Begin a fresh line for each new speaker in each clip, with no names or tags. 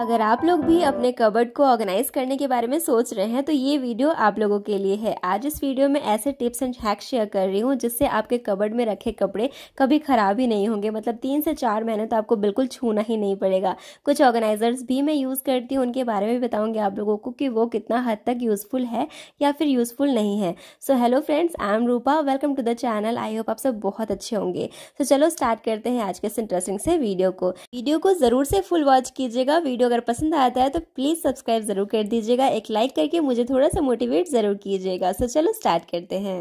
अगर आप लोग भी अपने कबर्ड को ऑर्गेनाइज करने के बारे में सोच रहे हैं तो ये वीडियो आप लोगों के लिए है आज इस वीडियो में ऐसे टिप्स एंड हैक्स शेयर कर रही हूँ जिससे आपके कबर्ड में रखे कपड़े कभी खराब ही नहीं होंगे मतलब तीन से चार महीने तो आपको बिल्कुल छूना ही नहीं पड़ेगा कुछ ऑर्गेनाइजर्स भी मैं यूज़ करती हूँ उनके बारे में भी बताऊँगी आप लोगों को कि वो कितना हद तक यूज़फुल है या फिर यूज़फुल नहीं है so hello friends I am Rupa welcome to the channel I hope आप सब बहुत अच्छे होंगे सो चलो स्टार्ट करते हैं आज के इस इंटरेस्टिंग से वीडियो को वीडियो को ज़रूर से फुल वॉच कीजिएगा वीडियो अगर पसंद आता है तो प्लीज़ सब्सक्राइब ज़रूर कर दीजिएगा एक लाइक करके मुझे थोड़ा सा मोटिवेट ज़रूर कीजिएगा सो चलो स्टार्ट करते हैं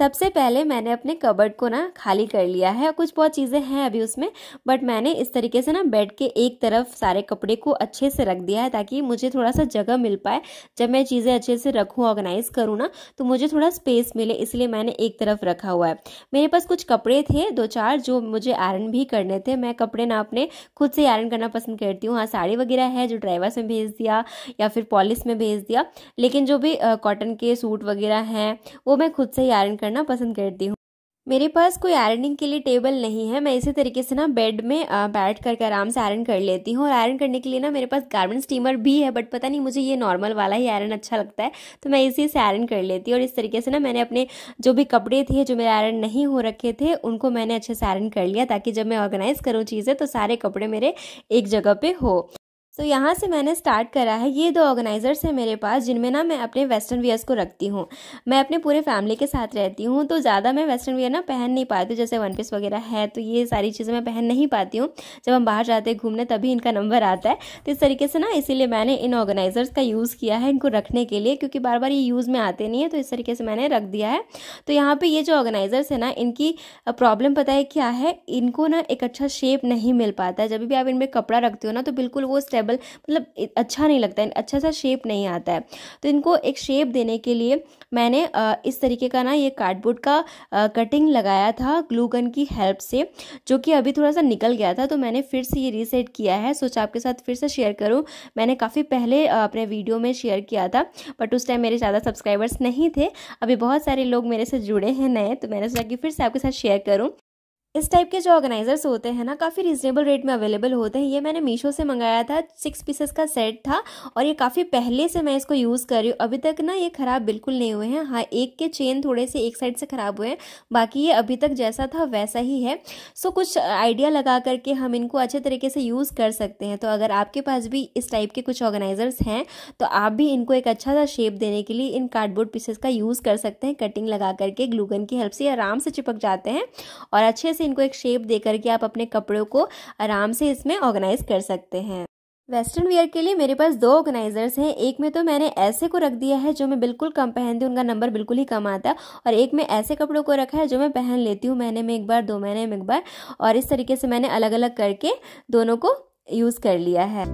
सबसे पहले मैंने अपने कबर्ड को ना खाली कर लिया है कुछ बहुत चीज़ें हैं अभी उसमें बट मैंने इस तरीके से ना बेड के एक तरफ सारे कपड़े को अच्छे से रख दिया है ताकि मुझे थोड़ा सा जगह मिल पाए जब मैं चीज़ें अच्छे से रखूँ ऑर्गेनाइज करूँ ना तो मुझे थोड़ा स्पेस मिले इसलिए मैंने एक तरफ रखा हुआ है मेरे पास कुछ कपड़े थे दो चार जो मुझे आयरन भी करने थे मैं कपड़े ना अपने खुद से आयरन करना पसंद करती हूँ हाँ साड़ी वगैरह है जो ड्राइवर्स में भेज दिया या फिर पॉलिस में भेज दिया लेकिन जो भी कॉटन के सूट वगैरह हैं वो मैं खुद से ही आयरन कर करना पसंद करती हूँ मेरे पास कोई आयरनिंग के लिए टेबल नहीं है मैं इसी तरीके से ना बेड में बैठ करके आराम से आयरन कर लेती हूँ और आयरन करने के लिए ना मेरे पास गार्मेंट स्टीमर भी है बट पता नहीं मुझे ये नॉर्मल वाला ही आयरन अच्छा लगता है तो मैं इसी से आयरन कर लेती हूँ और इस तरीके से ना मैंने अपने जो भी कपड़े थे जो मेरे आयरन नहीं हो रखे थे उनको मैंने अच्छे से आयरन कर लिया ताकि जब मैं ऑर्गेनाइज़ करूँ चीज़ें तो सारे कपड़े मेरे एक जगह पर हो तो यहाँ से मैंने स्टार्ट करा है ये दो ऑर्गेनाइज़र्स हैं मेरे पास जिनमें ना मैं अपने वेस्टर्न वियर्स को रखती हूँ मैं अपने पूरे फैमिली के साथ रहती हूँ तो ज़्यादा मैं वेस्टर्न वियर ना पहन नहीं पाती जैसे वन पीस वगैरह है तो ये सारी चीज़ें मैं पहन नहीं पाती हूँ जब हम बाहर जाते हैं घूमने तभी इनका नंबर आता है तो इस तरीके से ना इसीलिए मैंने इन ऑर्गेनाइज़र्स का यूज़ किया है इनको रखने के लिए क्योंकि बार बार ये यूज़ में आते नहीं है तो इस तरीके से मैंने रख दिया है तो यहाँ पर ये जो ऑर्गेनाइज़र्स है ना इनकी प्रॉब्लम पता है क्या है इनको ना एक अच्छा शेप नहीं मिल पाता है जब भी आप इनमें कपड़ा रखते हो ना तो बिल्कुल वो स्टेप अनस्टेबल मतलब अच्छा नहीं लगता है अच्छा सा शेप नहीं आता है तो इनको एक शेप देने के लिए मैंने इस तरीके का ना ये कार्डबोर्ड का कटिंग लगाया था ग्लूगन की हेल्प से जो कि अभी थोड़ा सा निकल गया था तो मैंने फिर से ये रीसेट किया है सोचा आपके साथ फिर से शेयर करूँ मैंने काफ़ी पहले अपने वीडियो में शेयर किया था बट उस टाइम मेरे ज़्यादा सब्सक्राइबर्स नहीं थे अभी बहुत सारे लोग मेरे से जुड़े हैं नए तो मैंने सोचा कि फिर से आपके साथ शेयर करूँ इस टाइप के जो ऑर्गेनाइजर्स होते हैं ना काफ़ी रिजनेबल रेट में अवेलेबल होते हैं ये मैंने मीशो से मंगाया था सिक्स पीसेस का सेट था और ये काफ़ी पहले से मैं इसको यूज़ कर रही हूँ अभी तक ना ये ख़राब बिल्कुल नहीं हुए हैं हाँ एक के चेन थोड़े से एक साइड से ख़राब हुए हैं बाकी ये अभी तक जैसा था वैसा ही है सो कुछ आइडिया लगा करके हम इनको अच्छे तरीके से यूज़ कर सकते हैं तो अगर आपके पास भी इस टाइप के कुछ ऑर्गेनाइजर्स हैं तो आप भी इनको एक अच्छा सा शेप देने के लिए इन कार्डबोर्ड पीसेस का यूज़ कर सकते हैं कटिंग लगा करके ग्लूगन की हेल्प से आराम से चिपक जाते हैं और अच्छे से इनको एक शेप दे करके आप अपने कपड़ों को आराम से इसमें ऑर्गेनाइज कर सकते हैं वेस्टर्न वेयर के लिए मेरे पास दो ऑर्गेनाइजर्स हैं एक में तो मैंने ऐसे को रख दिया है जो मैं बिल्कुल कम पहनती हूँ उनका नंबर बिल्कुल ही कम आता और एक में ऐसे कपड़ों को रखा है जो मैं पहन लेती हूँ महीने में एक बार दो महीने में एक बार और इस तरीके से मैंने अलग अलग करके दोनों को यूज़ कर लिया है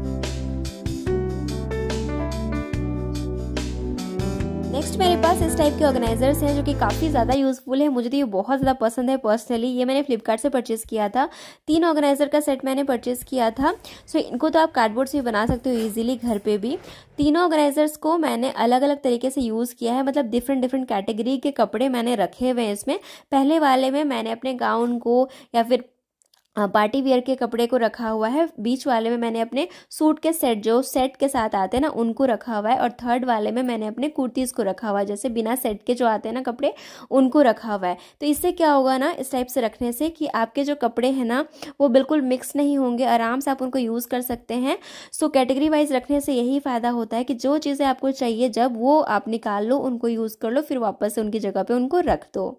नेक्स्ट मेरे पास इस टाइप के ऑर्गेनाइजर्स हैं जो कि काफ़ी ज़्यादा यूज़फुल है मुझे तो ये बहुत ज़्यादा पसंद है पर्सनली ये मैंने फ्लिपकार्ट से परचेज़ किया था तीन ऑर्गेनाइज़र का सेट मैंने परचेज़ किया था सो इनको तो आप कार्डबोर्ड से भी बना सकते हो ईजिली घर पर भी तीनों ऑर्गेनाइज़र्स को मैंने अलग अलग तरीके से यूज़ किया है मतलब डिफरेंट डिफरेंट कैटेगरी के कपड़े मैंने रखे हुए हैं इसमें पहले वाले में मैंने अपने गाउन को या फिर पार्टी वियर के कपड़े को रखा हुआ है बीच वाले में मैंने अपने सूट के सेट जो सेट के साथ आते हैं ना उनको रखा हुआ है और थर्ड वाले में मैंने अपने कुर्तीज़ को रखा हुआ है जैसे बिना सेट के जो आते हैं ना कपड़े उनको रखा हुआ है तो इससे क्या होगा ना इस टाइप से रखने से कि आपके जो कपड़े हैं ना वो बिल्कुल मिक्स नहीं होंगे आराम से आप उनको यूज़ कर सकते हैं सो कैटेगरी वाइज रखने से यही फ़ायदा होता है कि जो चीज़ें आपको चाहिए जब वो आप निकाल लो उनको यूज़ कर लो फिर वापस उनकी जगह पर उनको रख दो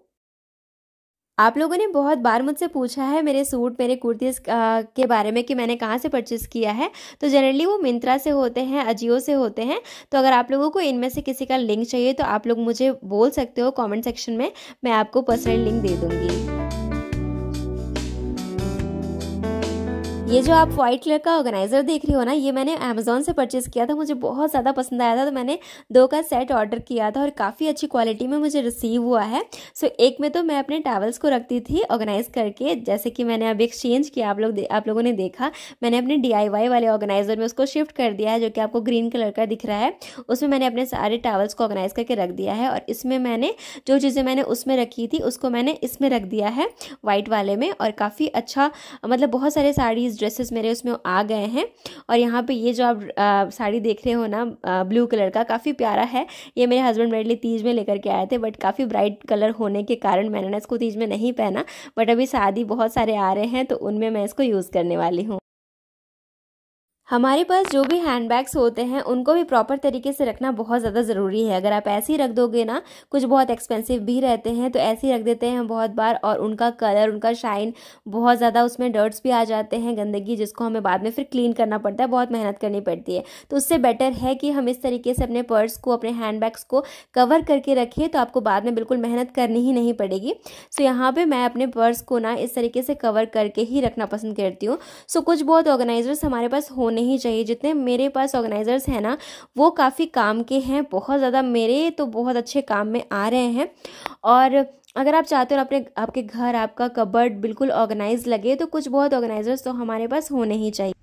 आप लोगों ने बहुत बार मुझसे पूछा है मेरे सूट मेरे कुर्तीज़ के बारे में कि मैंने कहाँ से परचेज़ किया है तो जनरली वो मिंत्रा से होते हैं अजियो से होते हैं तो अगर आप लोगों को इनमें से किसी का लिंक चाहिए तो आप लोग मुझे बोल सकते हो कमेंट सेक्शन में मैं आपको पर्सनल लिंक दे दूँगी ये जो आप व्हाइट कलर का ऑर्गेनाइज़र देख रही हो ना ये मैंने अमेजोन से परचेज़ किया था मुझे बहुत ज़्यादा पसंद आया था तो मैंने दो का सेट ऑर्डर किया था और काफ़ी अच्छी क्वालिटी में मुझे रिसीव हुआ है सो so, एक में तो मैं अपने टावल्स को रखती थी ऑर्गेनाइज़ करके जैसे कि मैंने अब एक्सचेंज किया आप लोग आप लोगों ने देखा मैंने अपने डी वाले ऑर्गेनाइज़र में उसको शिफ्ट कर दिया है जो कि आपको ग्रीन कलर का दिख रहा है उसमें मैंने अपने सारे टावल्स को ऑर्गेनाइज़ करके रख दिया है और इसमें मैंने जो चीज़ें मैंने उसमें रखी थी उसको मैंने इसमें रख दिया है वाइट वाले में और काफ़ी अच्छा मतलब बहुत सारे साड़ीज़ ड्रेसेस मेरे उसमें आ गए हैं और यहाँ पे ये जो आप साड़ी देख रहे हो ना ब्लू कलर का काफ़ी प्यारा है ये मेरे हस्बैंड मेरे लिए तीज में लेकर के आए थे बट काफ़ी ब्राइट कलर होने के कारण मैंने ना इसको तीज में नहीं पहना बट अभी शादी बहुत सारे आ रहे हैं तो उनमें मैं इसको यूज़ करने वाली हूँ हमारे पास जो भी हैंड बैग्स होते हैं उनको भी प्रॉपर तरीके से रखना बहुत ज़्यादा ज़रूरी है अगर आप ऐसे ही रख दोगे ना कुछ बहुत एक्सपेंसिव भी रहते हैं तो ऐसे ही रख देते हैं हम बहुत बार और उनका कलर उनका शाइन बहुत ज़्यादा उसमें डर्ट्स भी आ जाते हैं गंदगी जिसको हमें बाद में फिर क्लीन करना पड़ता है बहुत मेहनत करनी पड़ती है तो उससे बेटर है कि हम इस तरीके से अपने पर्स को अपने हैंड बैग्स को कवर करके रखिए तो आपको बाद में बिल्कुल मेहनत करनी ही नहीं पड़ेगी सो यहाँ पर मैं अपने पर्स को ना इस तरीके से कवर करके ही रखना पसंद करती हूँ सो कुछ बहुत ऑर्गेनाइजर्स हमारे पास होने नहीं चाहिए जितने मेरे पास ऑर्गेनाइज़र्स हैं ना वो काफ़ी काम के हैं बहुत ज़्यादा मेरे तो बहुत अच्छे काम में आ रहे हैं और अगर आप चाहते हो अपने आपके घर आपका कबर्ड बिल्कुल ऑर्गेनाइज लगे तो कुछ बहुत ऑर्गेनाइज़र्स तो हमारे पास होने ही चाहिए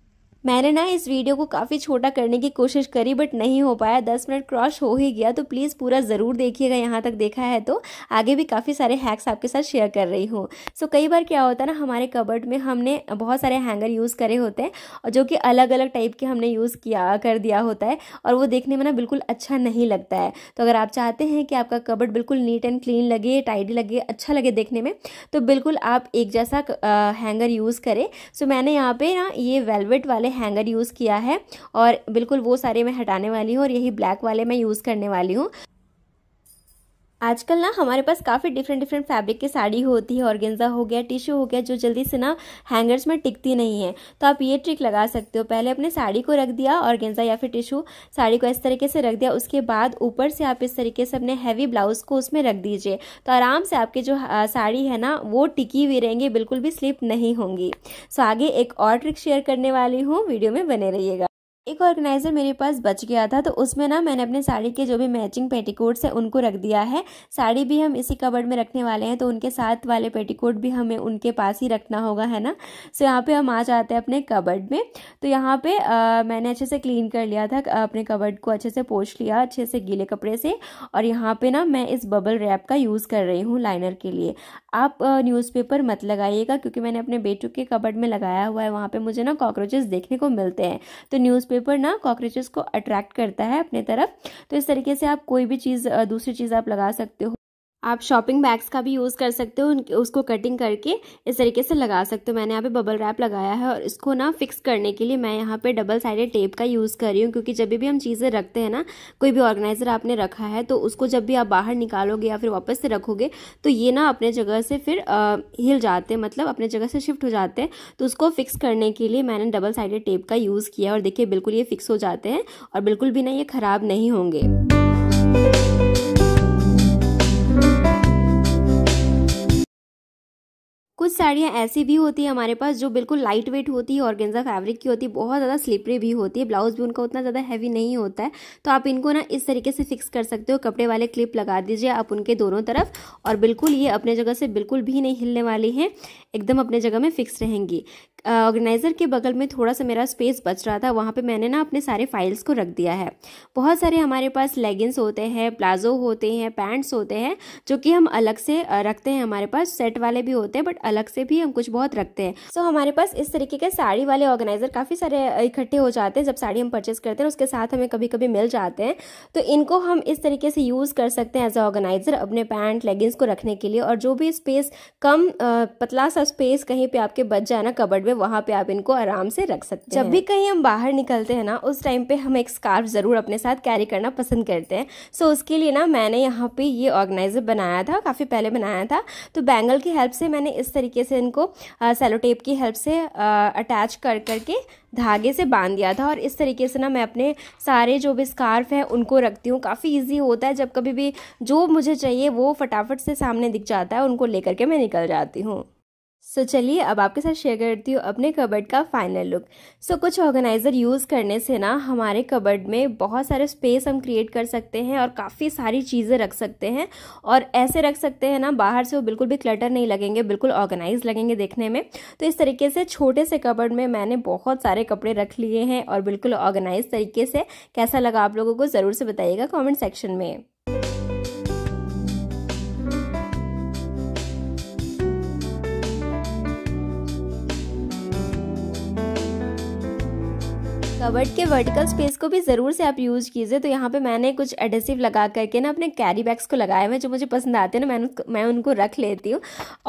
मैंने ना इस वीडियो को काफ़ी छोटा करने की कोशिश करी बट नहीं हो पाया दस मिनट क्रॉस हो ही गया तो प्लीज़ पूरा ज़रूर देखिएगा यहाँ तक देखा है तो आगे भी काफ़ी सारे हैक्स आपके साथ शेयर कर रही हूँ सो so, कई बार क्या होता है ना हमारे कबर्ड में हमने बहुत सारे हैंगर यूज़ करे होते हैं और जो कि अलग अलग टाइप के हमने यूज़ किया कर दिया होता है और वो देखने में ना बिल्कुल अच्छा नहीं लगता है तो अगर आप चाहते हैं कि आपका कबर्ड बिल्कुल नीट एंड क्लीन लगे टाइडी लगे अच्छा लगे देखने में तो बिल्कुल आप एक जैसा हैंगर यूज़ करें सो मैंने यहाँ पे ना ये वेलवेट वाले हैंगर यूज़ किया है और बिल्कुल वो सारे मैं हटाने वाली हूँ और यही ब्लैक वाले मैं यूज़ करने वाली हूँ आजकल ना हमारे पास काफ़ी डिफरेंट डिफरेंट फैब्रिक की साड़ी होती है गेंजा हो गया टिश्यू हो गया जो जल्दी से ना हैंगर्स में टिकती नहीं है तो आप ये ट्रिक लगा सकते हो पहले अपने साड़ी को रख दिया गेंजा या फिर टिश्यू साड़ी को इस तरीके से रख दिया उसके बाद ऊपर से आप इस तरीके से अपने हैवी ब्लाउज को उसमें रख दीजिए तो आराम से आपकी जो साड़ी है ना वो टिकी हुई रहेंगी बिल्कुल भी स्लिप नहीं होंगी सो आगे एक और ट्रिक शेयर करने वाली हूँ वीडियो में बने रहिएगा एक ऑर्गेनाइज़र मेरे पास बच गया था तो उसमें ना मैंने अपने साड़ी के जो भी मैचिंग पेटीकोट्स हैं उनको रख दिया है साड़ी भी हम इसी कबर्ड में रखने वाले हैं तो उनके साथ वाले पेटीकोट भी हमें उनके पास ही रखना होगा है ना सो यहाँ पे हम आ जाते हैं अपने कबर्ड में तो यहाँ पे आ, मैंने अच्छे से क्लीन कर लिया था अपने कबर्ड को अच्छे से पोछ लिया अच्छे से गीले कपड़े से और यहाँ पर ना मैं इस बबल रैप का यूज़ कर रही हूँ लाइनर के लिए आप न्यूज़पेपर मत लगाइएगा क्योंकि मैंने अपने बेटू के कबर्ड में लगाया हुआ है वहाँ पर मुझे ना कॉकरोचेज़ देखने को मिलते हैं तो न्यूज़पेपर पेपर ना कॉकरोचेस को अट्रैक्ट करता है अपने तरफ तो इस तरीके से आप कोई भी चीज़ दूसरी चीज़ आप लगा सकते हो आप शॉपिंग बैग्स का भी यूज़ कर सकते हो उसको कटिंग करके इस तरीके से लगा सकते हो मैंने यहाँ पे बबल रैप लगाया है और इसको ना फिक्स करने के लिए मैं यहाँ पे डबल साइडेड टेप का यूज़ कर रही हूँ क्योंकि जब भी हम चीज़ें रखते हैं ना कोई भी ऑर्गेनाइज़र आपने रखा है तो उसको जब भी आप बाहर निकालोगे या फिर वापस से रखोगे तो ये ना अपने जगह से फिर आ, हिल जाते हैं मतलब अपने जगह से शिफ्ट हो जाते हैं तो उसको फिक्स करने के लिए मैंने डबल साइडेड टेप का यूज़ किया और देखिए बिल्कुल ये फिक्स हो जाते हैं और बिल्कुल भी ना ये ख़राब नहीं होंगे कुछ साड़ियाँ ऐसी भी होती है हमारे पास जो बिल्कुल लाइट वेट होती है गेंजा फैब्रिक की होती है बहुत ज़्यादा स्लिपरी भी होती है ब्लाउज भी उनका उतना ज़्यादा हैवी नहीं होता है तो आप इनको ना इस तरीके से फिक्स कर सकते हो कपड़े वाले क्लिप लगा दीजिए आप उनके दोनों तरफ और बिल्कुल ये अपने जगह से बिल्कुल भी नहीं हिलने वाली हैं एकदम अपने जगह में फिक्स रहेंगी ऑर्गेनाइज़र के बगल में थोड़ा सा मेरा स्पेस बच रहा था वहाँ पे मैंने ना अपने सारे फाइल्स को रख दिया है बहुत सारे हमारे पास लेगिंग्स होते हैं प्लाजो होते हैं पैंट्स होते हैं जो कि हम अलग से रखते हैं हमारे पास सेट वाले भी होते हैं बट अलग से भी हम कुछ बहुत रखते हैं सो so, हमारे पास इस तरीके के साड़ी वाले ऑर्गेनाइज़र काफ़ी सारे इकट्ठे हो जाते हैं जब साड़ी हम परचेस करते हैं उसके साथ हमें कभी कभी मिल जाते हैं तो इनको हम इस तरीके से यूज़ कर सकते हैं एज अ ऑर्गेनाइज़र अपने पैंट लेगिंग्स को रखने के लिए और जो भी स्पेस कम पतला सा स्पेस कहीं पर आपके बच जाए ना कबड़ में वहाँ पे आप इनको आराम से रख सकते हैं जब भी कहीं हम बाहर निकलते हैं ना उस टाइम पे हम एक स्कार्फ ज़रूर अपने साथ कैरी करना पसंद करते हैं सो उसके लिए ना मैंने यहाँ पे ये ऑर्गेनाइज़र बनाया था काफ़ी पहले बनाया था तो बैंगल की हेल्प से मैंने इस तरीके से इनको सेलो टेप की हेल्प से अटैच कर करके धागे से बांध दिया था और इस तरीके से ना मैं अपने सारे जो भी स्कार्फ हैं उनको रखती हूँ काफ़ी इजी होता है जब कभी भी जो मुझे चाहिए वो फटाफट से सामने दिख जाता है उनको लेकर के मैं निकल जाती हूँ सो so, चलिए अब आपके साथ शेयर करती हूँ अपने कबर्ड का फाइनल लुक सो so, कुछ ऑर्गेनाइज़र यूज़ करने से ना हमारे कबर्ड में बहुत सारे स्पेस हम क्रिएट कर सकते हैं और काफ़ी सारी चीज़ें रख सकते हैं और ऐसे रख सकते हैं ना बाहर से वो बिल्कुल भी क्लटर नहीं लगेंगे बिल्कुल ऑर्गेनाइज लगेंगे देखने में तो इस तरीके से छोटे से कबर्ड में मैंने बहुत सारे कपड़े रख लिए हैं और बिल्कुल ऑर्गेनाइज तरीके से कैसा लगा आप लोगों को ज़रूर से बताइएगा कॉमेंट सेक्शन में कवर्ड के वर्टिकल स्पेस को भी ज़रूर से आप यूज़ कीजिए तो यहाँ पे मैंने कुछ एडेसिव लगा करके ना अपने कैरी बैग्स को लगाए हुए जो मुझे पसंद आते हैं ना मैं मैं उनको रख लेती हूँ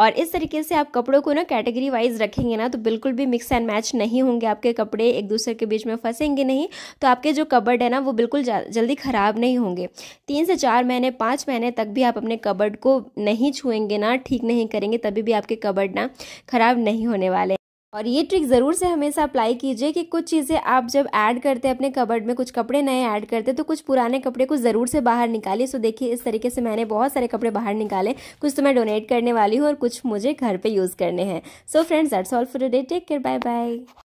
और इस तरीके से आप कपड़ों को ना कैटेगरी वाइज रखेंगे ना तो बिल्कुल भी मिक्स एंड मैच नहीं होंगे आपके कपड़े एक दूसरे के बीच में फंसेंगे नहीं तो आपके जो कबर्ड है ना वो बिल्कुल जल्दी ख़राब नहीं होंगे तीन से चार महीने पाँच महीने तक भी आप अपने कबर्ड को नहीं छुएंगे ना ठीक नहीं करेंगे तभी भी आपके कबर्ड ना ख़राब नहीं होने वाले और ये ट्रिक ज़रूर से हमेशा अप्लाई कीजिए कि कुछ चीज़ें आप जब ऐड करते हैं अपने कबर्ड में कुछ कपड़े नए ऐड करते हैं तो कुछ पुराने कपड़े को ज़रूर से बाहर निकालिए सो देखिए इस तरीके से मैंने बहुत सारे कपड़े बाहर निकाले कुछ तो मैं डोनेट करने वाली हूँ और कुछ मुझे घर पे यूज़ करने हैं so friends that's all for day take care bye bye